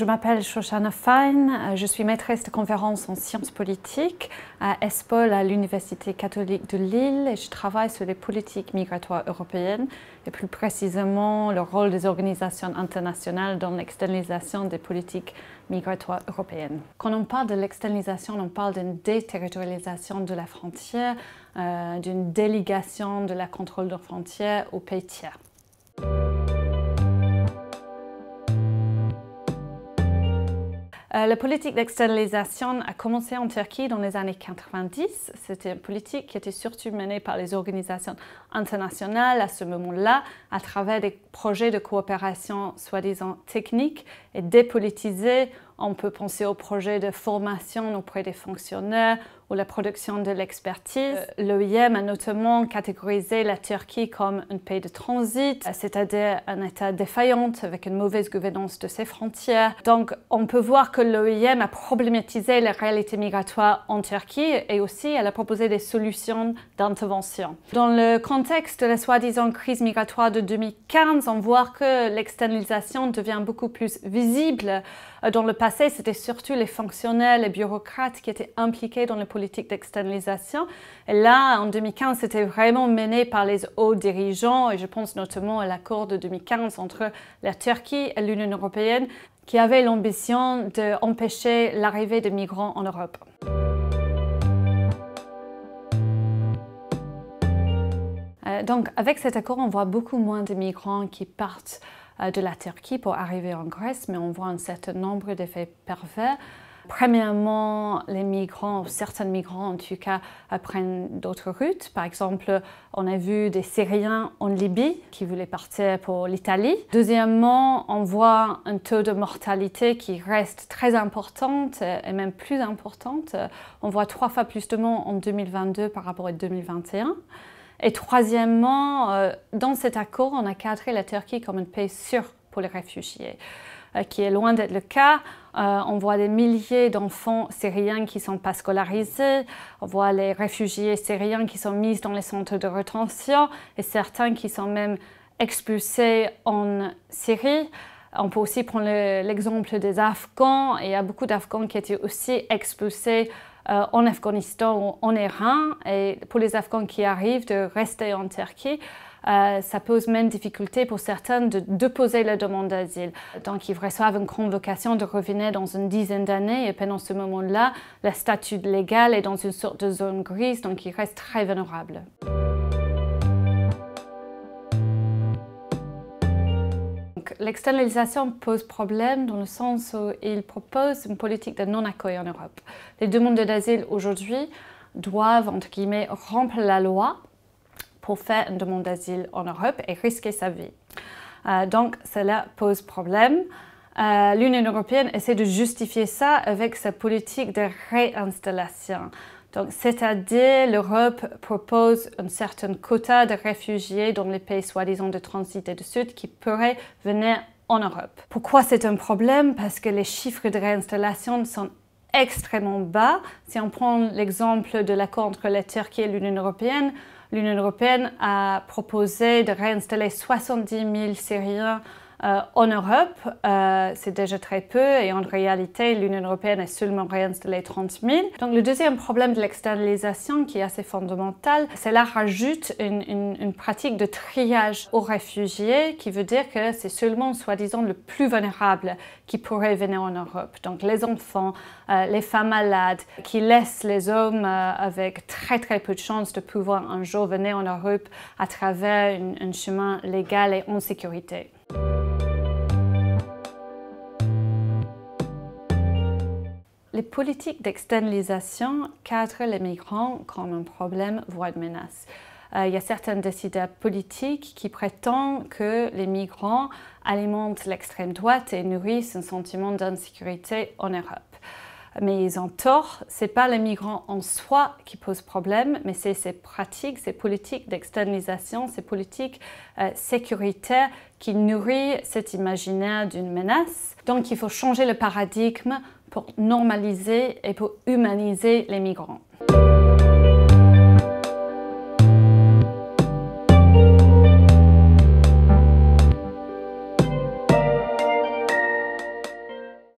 je m'appelle Shoshana Fein, euh, je suis maîtresse de conférences en sciences politiques à ESPOL à l'Université catholique de Lille et je travaille sur les politiques migratoires européennes et plus précisément le rôle des organisations internationales dans l'externalisation des politiques migratoires européennes. Quand on parle de l'externalisation, on parle d'une déterritorialisation de la frontière, euh, d'une délégation de la contrôle de frontières aux pays tiers. Euh, la politique d'externalisation a commencé en Turquie dans les années 90. C'était une politique qui était surtout menée par les organisations internationales à ce moment-là, à travers des projets de coopération soi-disant techniques, dépolitisé. On peut penser aux projets de formation auprès des fonctionnaires ou la production de l'expertise. Euh, L'OIM e a notamment catégorisé la Turquie comme un pays de transit, c'est-à-dire un État défaillant avec une mauvaise gouvernance de ses frontières. Donc on peut voir que l'OIM e a problématisé la réalité migratoire en Turquie et aussi elle a proposé des solutions d'intervention. Dans le contexte de la soi-disant crise migratoire de 2015, on voit que l'externalisation devient beaucoup plus visible visible. Euh, dans le passé, c'était surtout les fonctionnels, les bureaucrates qui étaient impliqués dans les politiques d'externalisation. Et là, en 2015, c'était vraiment mené par les hauts dirigeants, et je pense notamment à l'accord de 2015 entre la Turquie et l'Union européenne, qui avait l'ambition d'empêcher l'arrivée de migrants en Europe. Euh, donc, avec cet accord, on voit beaucoup moins de migrants qui partent euh, de la Turquie pour arriver en Grèce, mais on voit un certain nombre d'effets pervers. Premièrement, les migrants, certains migrants en tout cas, prennent d'autres routes. Par exemple, on a vu des Syriens en Libye qui voulaient partir pour l'Italie. Deuxièmement, on voit un taux de mortalité qui reste très important euh, et même plus important. On voit trois fois plus de morts en 2022 par rapport à 2021. Et troisièmement, euh, dans cet accord, on a cadré la Turquie comme une pays sûre pour les réfugiés euh, qui est loin d'être le cas. Euh, on voit des milliers d'enfants syriens qui ne sont pas scolarisés, on voit les réfugiés syriens qui sont mis dans les centres de rétention et certains qui sont même expulsés en Syrie. On peut aussi prendre l'exemple des Afghans. Il y a beaucoup d'Afghans qui étaient aussi expulsés euh, en Afghanistan ou en Iran. Et pour les Afghans qui arrivent de rester en Turquie, euh, ça pose même difficulté pour certains de déposer la demande d'asile. Donc ils reçoivent une convocation de revenir dans une dizaine d'années et pendant ce moment-là, la statut légal est dans une sorte de zone grise, donc ils restent très vulnérables. l'externalisation pose problème dans le sens où il propose une politique de non-accueil en Europe. Les demandeurs d'asile aujourd'hui doivent, entre guillemets, rompre la loi pour faire une demande d'asile en Europe et risquer sa vie. Euh, donc cela pose problème. Euh, L'Union européenne essaie de justifier ça avec sa politique de réinstallation. Donc, c'est-à-dire, l'Europe propose un certain quota de réfugiés dans les pays soi-disant de transit et de sud qui pourraient venir en Europe. Pourquoi c'est un problème Parce que les chiffres de réinstallation sont extrêmement bas. Si on prend l'exemple de l'accord entre la Turquie et l'Union européenne, l'Union européenne a proposé de réinstaller 70 000 Syriens euh, en Europe, euh, c'est déjà très peu et en réalité, l'Union européenne est seulement les 30 000. Donc le deuxième problème de l'externalisation qui est assez fondamental, c'est cela rajoute une, une, une pratique de triage aux réfugiés qui veut dire que c'est seulement, soi-disant, le plus vulnérable qui pourrait venir en Europe. Donc les enfants, euh, les femmes malades, qui laissent les hommes avec très très peu de chances de pouvoir un jour venir en Europe à travers un chemin légal et en sécurité. Les politiques d'externalisation cadrent les migrants comme un problème, voire une menace. Euh, il y a certains décideurs politiques qui prétendent que les migrants alimentent l'extrême droite et nourrissent un sentiment d'insécurité en Europe. Mais ils ont tort, ce n'est pas les migrants en soi qui posent problème, mais c'est ces pratiques, ces politiques d'externalisation, ces politiques euh, sécuritaires qui nourrissent cet imaginaire d'une menace. Donc il faut changer le paradigme pour normaliser et pour humaniser les migrants.